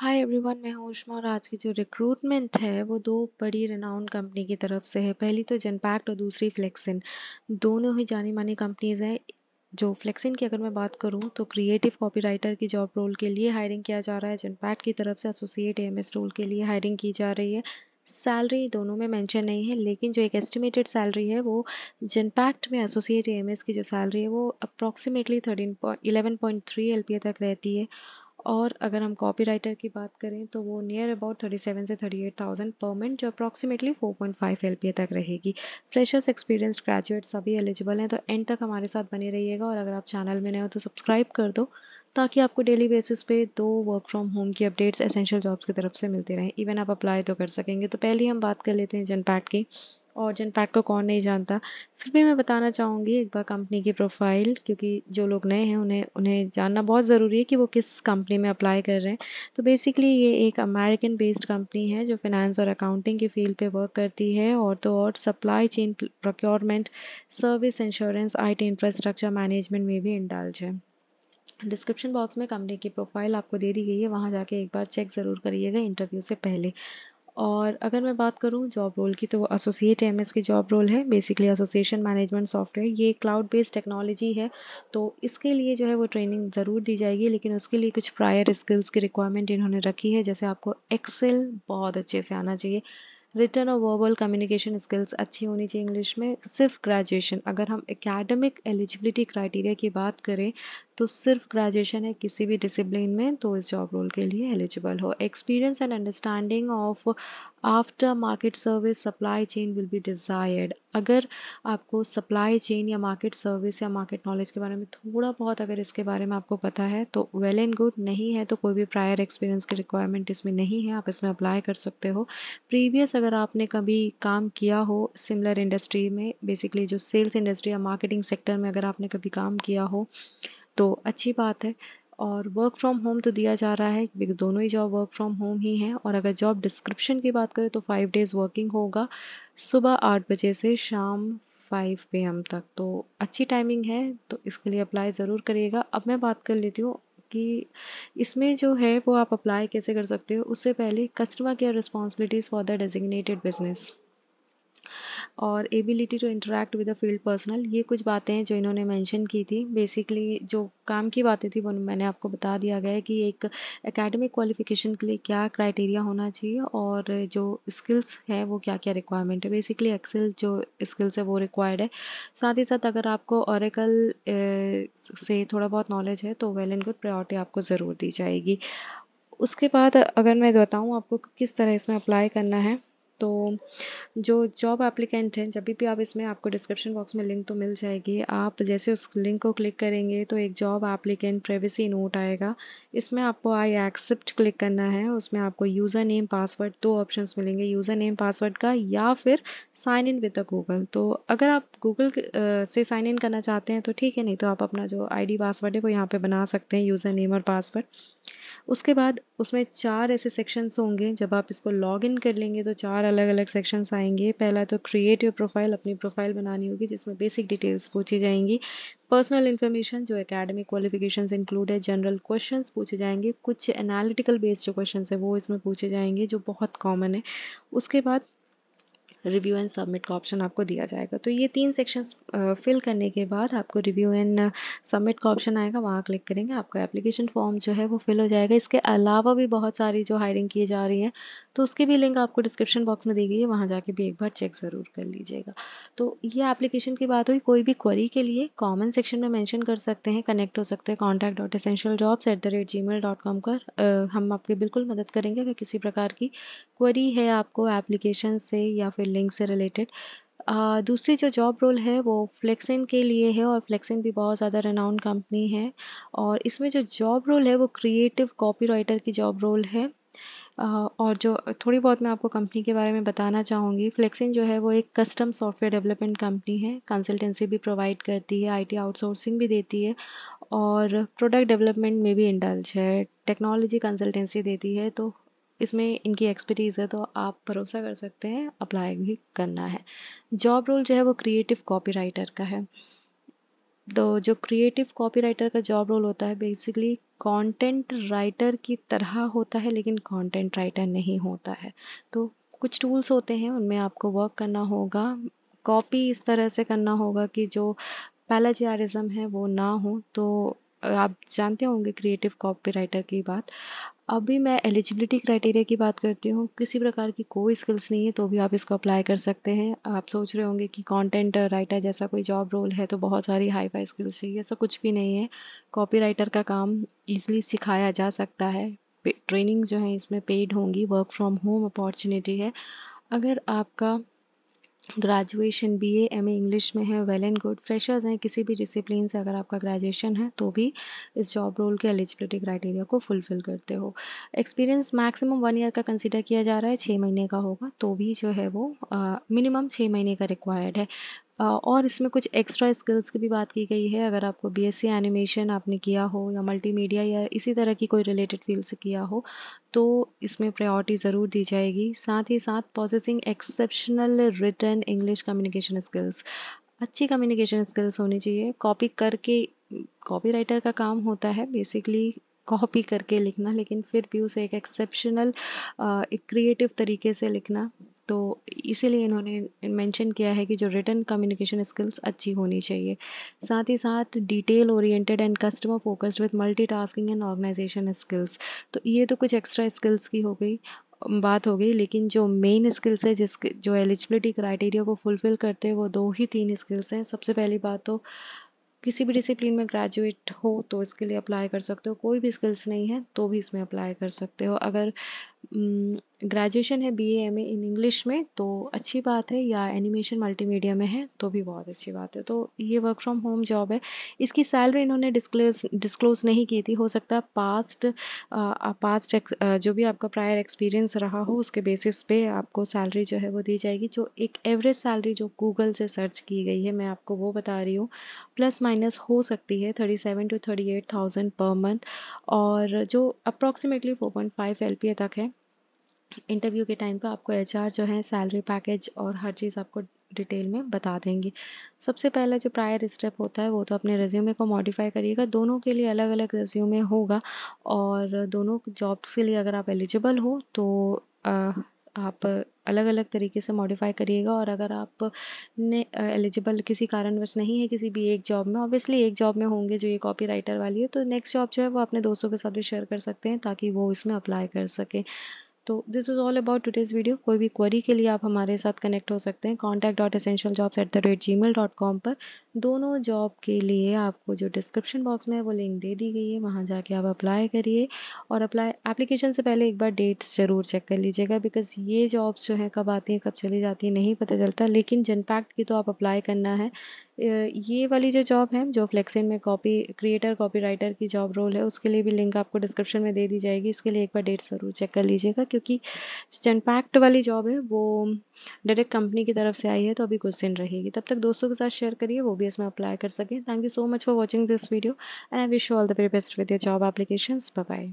hi everyone मैं हूं उषमा और आज की जो रिक्रूटमेंट है वो दो बड़ी रनाउंड कंपनी की तरफ से है पहली तो जनपैक्ट और दूसरी फ्लेक्सिन दोनों ही जानी मानी कंपनीज हैं जो फ्लेक्सिन की अगर मैं बात करूं तो क्रिएटिव कॉपीराइटर की जॉब रोल के लिए हायरिंग किया जा रहा है जनपैक्ट की तरफ से एसोसिएट एम रोल के लिए हायरिंग की जा रही है सैलरी दोनों में मेंशन नहीं है लेकिन जो एक एस्टिमेटेड सैलरी है वो जनपैक्ट में एसोसिएट एम की जो सैलरी है वो approximately thirteen point eleven point three L तक रहती है और अगर हम कॉपी राइटर की बात करें तो वो नियर अबाउट थर्टी सेवन से thirty eight thousand per month जो approximately four point five L P A तक रहेगी फ्रेशर्स एक्सपीरियंस ग्रेजुएट सभी एलिजिबल हैं तो एंड तक हमारे साथ बने रहिएगा और अगर आप चैनल में नए हो तो सब्सक्राइब कर दो ताकि आपको डेली बेसिस पे दो वर्क फ्रॉम होम की अपडेट्स एसेंशियल जॉब्स की तरफ से मिलते रहें इवन आप अप्लाई तो कर सकेंगे तो पहले हम बात कर लेते हैं जनपैट की और जन पैक को कौन नहीं जानता फिर भी मैं बताना चाहूँगी एक बार कंपनी की प्रोफाइल क्योंकि जो लोग नए हैं उन्हें उन्हें जानना बहुत ज़रूरी है कि वो किस कंपनी में अप्लाई कर रहे हैं तो बेसिकली ये एक अमेरिकन बेस्ड कंपनी है जो फिनेंस और अकाउंटिंग की फील्ड पे वर्क करती है और तो और supply chain procurement service insurance T infrastructure management में भी इंडल्ज है डिस्क्रिप्शन बॉक्स में कंपनी की प्रोफाइल आपको दे दी गई है वहाँ जाके एक बार चेक ज़रूर करिएगा इंटरव्यू से पहले और अगर मैं बात करूँ जॉब रोल की तो वो एसोसिएट एम की जॉब रोल है बेसिकली एसोसिएशन मैनेजमेंट सॉफ्टवेयर ये क्लाउड बेस्ड टेक्नोलॉजी है तो इसके लिए जो है वो ट्रेनिंग ज़रूर दी जाएगी लेकिन उसके लिए कुछ प्रायर स्किल्स की रिक्वायरमेंट इन्होंने रखी है जैसे आपको एक्सेल बहुत अच्छे से आना चाहिए रिटर्न और वर्बल कम्युनिकेशन स्किल्स अच्छी होनी चाहिए इंग्लिश में सिर्फ ग्रेजुएशन अगर हम एकेडमिक एलिजिबिलिटी क्राइटेरिया की बात करें तो सिर्फ ग्रेजुएशन है किसी भी डिसिप्लिन में तो इस जॉब रोल के लिए एलिजिबल हो experience and understanding of after market service supply chain will be desired अगर आपको सप्लाई चेन या मार्केट सर्विस या मार्केट नॉलेज के बारे में थोड़ा बहुत अगर इसके बारे में आपको पता है तो वेल एंड गुड नहीं है तो कोई भी प्रायर एक्सपीरियंस की रिक्वायरमेंट इसमें नहीं है आप इसमें अप्लाई कर सकते हो प्रीवियस अगर आपने कभी काम किया हो सिमिलर इंडस्ट्री में बेसिकली जो सेल्स इंडस्ट्री या मार्केटिंग सेक्टर में अगर आपने कभी काम किया हो तो अच्छी बात है और वर्क फ्रॉम होम तो दिया जा रहा है दोनों ही जॉब वर्क फ्रॉम होम ही हैं और अगर जॉब डिस्क्रिप्शन की बात करें तो फाइव डेज़ वर्किंग होगा सुबह आठ बजे से शाम फाइव पी एम तक तो अच्छी टाइमिंग है तो इसके लिए अप्लाई ज़रूर करिएगा अब मैं बात कर लेती हूँ कि इसमें जो है वो आप अप्लाई कैसे कर सकते हो उससे पहले customer care responsibilities for the designated business और ability to interact with the field personal ये कुछ बातें हैं जो इन्होंने मेंशन की थी बेसिकली जो काम की बातें थी वो मैंने आपको बता दिया गया है कि एक एकेडमिक क्वालिफिकेशन के लिए क्या क्राइटेरिया होना चाहिए और जो स्किल्स है वो क्या क्या रिक्वायरमेंट है बेसिकली एक्सेल जो स्किल्स है वो रिक्वायर्ड है साथ ही साथ अगर आपको औरकल से थोड़ा बहुत नॉलेज है तो वेल एंड गुड प्रायोरिटी आपको ज़रूर दी जाएगी उसके बाद अगर मैं बताऊँ आपको किस तरह इसमें अप्लाई करना है तो जो जॉब एप्लीकेंट हैं जब भी आप इसमें आपको डिस्क्रिप्शन बॉक्स में लिंक तो मिल जाएगी आप जैसे उस लिंक को क्लिक करेंगे तो एक जॉब एप्लीकेंट प्राइवेसी नोट आएगा इसमें आपको आई एक्सेप्ट क्लिक करना है उसमें आपको यूज़र नेम पासवर्ड दो ऑप्शन मिलेंगे यूज़र नेम पासवर्ड का या फिर साइन इन विद गूगल तो अगर आप गूगल से साइन इन करना चाहते हैं तो ठीक है नहीं तो आप अपना जो आई पासवर्ड है वो यहाँ पर बना सकते हैं यूज़र नेम और पासवर्ड उसके बाद उसमें चार ऐसे सेक्शंस होंगे जब आप इसको लॉग इन कर लेंगे तो चार अलग अलग सेक्शंस आएंगे पहला तो क्रिएट योर प्रोफाइल अपनी प्रोफाइल बनानी होगी जिसमें बेसिक डिटेल्स पूछी जाएंगी पर्सनल इन्फॉर्मेशन जो एकेडमिक क्वालिफिकेशन इंक्लूड है जनरल क्वेश्चंस पूछे जाएंगे कुछ एनालिटिकल बेस्ड जो क्वेश्चन है वो इसमें पूछे जाएंगे जो बहुत कॉमन है उसके बाद रिव्यू एंड सबमिट का ऑप्शन आपको दिया जाएगा तो ये तीन सेक्शन फिल करने के बाद आपको रिव्यू एंड सबमिट का ऑप्शन आएगा वहाँ क्लिक करेंगे आपका एप्लीकेशन फॉर्म जो है वो फिल हो जाएगा इसके अलावा भी बहुत सारी जो हायरिंग की जा रही है तो उसकी भी लिंक आपको डिस्क्रिप्शन बॉक्स में दी गई है वहाँ जाके भी एक बार चेक ज़रूर कर लीजिएगा तो ये एप्लीकेशन की बात हुई कोई भी क्वरी के लिए कॉमेंट सेक्शन में मैंशन कर सकते हैं कनेक्ट हो सकते हैं contact dot essential jobs at the rate ji mail dot com पर हम आपकी बिल्कुल मदद करेंगे अगर किसी प्रकार की क्वरी है आपको एप्लीकेशन से या फिर बिल्डिंग से रिलेटेड दूसरी जो जॉब रोल है वो फ्लेक्सिन के लिए है और फ्लेक्सिन भी बहुत ज़्यादा रनाउंड कंपनी है और इसमें जो जॉब रोल है वो क्रिएटिव राइटर की जॉब रोल है और जो थोड़ी बहुत मैं आपको कंपनी के बारे में बताना चाहूँगी फ्लेक्सिन जो है वो एक कस्टम सॉफ्टवेयर डेवलपमेंट कंपनी है कंसल्टेंसी भी प्रोवाइड करती है आईटी आउटसोर्सिंग भी देती है और प्रोडक्ट डेवलपमेंट में भी इंडल्ज है टेक्नोलॉजी कंसल्टेंसी देती है तो इसमें इनकी एक्सपर्टीज़ है तो आप भरोसा कर सकते हैं अप्लाई भी करना है जॉब रोल जो है वो क्रिएटिव कॉपी राइटर का है तो जो क्रिएटिव कॉपी राइटर का जॉब रोल होता है बेसिकली कंटेंट राइटर की तरह होता है लेकिन कंटेंट राइटर नहीं होता है तो कुछ टूल्स होते हैं उनमें आपको वर्क करना होगा कॉपी इस तरह से करना होगा कि जो पैलाजियारिज्म है वो ना हो तो आप जानते होंगे क्रिएटिव कॉपीराइटर की बात अभी मैं एलिजिबिलिटी क्राइटेरिया की बात करती हूँ किसी प्रकार की कोई स्किल्स नहीं है तो भी आप इसको अप्लाई कर सकते हैं आप सोच रहे होंगे कि कंटेंट राइटर जैसा कोई जॉब रोल है तो बहुत सारी हाई फाई स्किल्स चाहिए ऐसा कुछ भी नहीं है कॉपी राइटर का काम ईजिली सिखाया जा सकता है ट्रेनिंग जो है इसमें पेड होंगी वर्क फ्रॉम होम अपॉर्चुनिटी है अगर आपका graduation B M A English में है वेल एंड गुड फ्रेशर्स हैं किसी भी डिसिप्लिन से अगर आपका ग्रेजुएशन है तो भी इस जॉब रोल के एलिजिबिलिटी क्राइटेरिया को फुलफिल करते हो एक्सपीरियंस मैक्सिमम वन ईयर का कंसिडर किया जा रहा है छः महीने का होगा तो भी जो है वो मिनिमम छः महीने का रिक्वायर्ड है और इसमें कुछ एक्स्ट्रा स्किल्स की भी बात की गई है अगर आपको बीएससी एनिमेशन आपने किया हो या मल्टीमीडिया या इसी तरह की कोई रिलेटेड फील्ड से किया हो तो इसमें प्रायोरिटी ज़रूर दी जाएगी साथ ही साथ processing exceptional return English communication skills अच्छी कम्युनिकेशन स्किल्स होनी चाहिए कॉपी करके कॉपी राइटर का काम होता है बेसिकली कॉपी करके लिखना लेकिन फिर भी उसे एक एक्सेप्शनल एक क्रिएटिव तरीके से लिखना तो इसीलिए इन्होंने मेंशन किया है कि जो रिटर्न कम्युनिकेशन स्किल्स अच्छी होनी चाहिए साथ ही साथ detail oriented and customer focused with multitasking and organisation skills तो ये तो कुछ एक्स्ट्रा स्किल्स की हो गई बात हो गई लेकिन जो मेन स्किल्स है जिस जो एलिजिबिलिटी क्राइटेरिया को फुलफ़िल करते हैं वो दो ही तीन स्किल्स हैं सबसे पहली बात तो किसी भी डिसिप्लिन में ग्रेजुएट हो तो इसके लिए अप्लाई कर सकते हो कोई भी स्किल्स नहीं है तो भी इसमें अप्लाई कर सकते हो अगर ग्रेजुएशन हम्म, है बीए एमए इन इंग्लिश में तो अच्छी बात है या एनिमेशन मल्टीमीडिया में है तो भी बहुत अच्छी बात है तो ये वर्क फ्रॉम होम जॉब है इसकी सैलरी इन्होंने डिस्क्लोज डिस्क्लोज नहीं की थी हो सकता है पास्ट पास्ट जो भी आपका प्रायर एक्सपीरियंस रहा हो उसके बेसिस पे आपको सैलरी जो है वो दी जाएगी जो एक एवरेज सैलरी जो गूगल से सर्च की गई है मैं आपको वो बता रही हूँ प्लस माइनस हो सकती है thirty seven two thirty eight thousand per month और जो approximately four point five L तक है इंटरव्यू के टाइम पे आपको एच जो है सैलरी पैकेज और हर चीज़ आपको डिटेल में बता देंगे सबसे पहला जो प्रायर स्टेप होता है वो तो अपने रेज्यूमे को मॉडिफाई करिएगा दोनों के लिए अलग अलग रेज्यूमे होगा और दोनों जॉब्स के लिए अगर आप एलिजिबल हो तो आ, आप अलग अलग तरीके से मॉडिफाई करिएगा और अगर आप ने एलिजिबल किसी कारणवश नहीं है किसी भी एक जॉब में ऑब्वियसली एक जॉब में होंगे जो ये कॉपी राइटर वाली है तो नेक्स्ट जॉब जो है वो अपने दोस्तों के साथ भी शेयर कर सकते हैं ताकि वो इसमें अप्लाई कर सकें तो this is all about today's video कोई भी क्वेरी के लिए आप हमारे साथ कनेक्ट हो सकते हैं contact dot essential jobs at the rate ji mail dot com पर दोनों जॉब के लिए आपको जो डिस्क्रिप्शन बॉक्स में है वो लिंक दे दी गई है वहाँ जाके आप अप्लाई करिए और अप्लाई एप्लीकेशन से पहले एक बार डेट्स ज़रूर चेक कर लीजिएगा बिकॉज ये जॉब्स जो हैं कब आती हैं कब चली जाती हैं नहीं पता चलता लेकिन जनपैक्ट की तो आप अप्लाई करना है ये वाली जो जॉब है जो फ्लेक्सिन में कॉपी क्रिएटर कॉपी राइटर की जॉब रोल है उसके लिए भी लिंक आपको डिस्क्रिप्शन में दे दी जाएगी इसके लिए एक बार डेट ज़रूर चेक कर लीजिएगा क्योंकि जनपैक्ट वाली जॉब है वो डायरेक्ट कंपनी की तरफ से आई है तो अभी कुछ दिन रहेगी तब तक दोस्तों के साथ शेयर करिए वो भी इसमें अप्लाई कर सकें thank you so much for watching this video and I wish you all the very best with your job application bye